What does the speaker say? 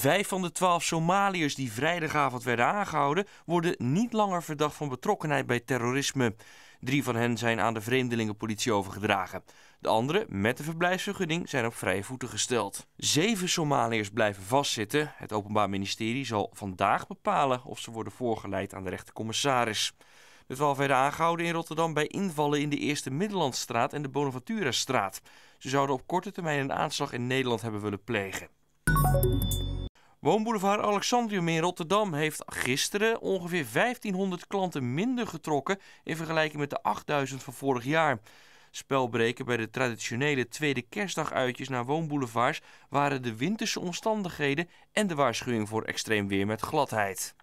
Vijf van de twaalf Somaliërs die vrijdagavond werden aangehouden, worden niet langer verdacht van betrokkenheid bij terrorisme. Drie van hen zijn aan de vreemdelingenpolitie overgedragen. De anderen, met de verblijfsvergunning, zijn op vrije voeten gesteld. Zeven Somaliërs blijven vastzitten. Het Openbaar Ministerie zal vandaag bepalen of ze worden voorgeleid aan de rechtercommissaris. De twaalf werden aangehouden in Rotterdam bij invallen in de Eerste Middellandstraat en de Bonaventura-straat. Ze zouden op korte termijn een aanslag in Nederland hebben willen plegen. Woonboulevard Alexandrium in Rotterdam heeft gisteren ongeveer 1500 klanten minder getrokken in vergelijking met de 8000 van vorig jaar. Spelbreken bij de traditionele tweede kerstdaguitjes naar woonboulevards waren de winterse omstandigheden en de waarschuwing voor extreem weer met gladheid.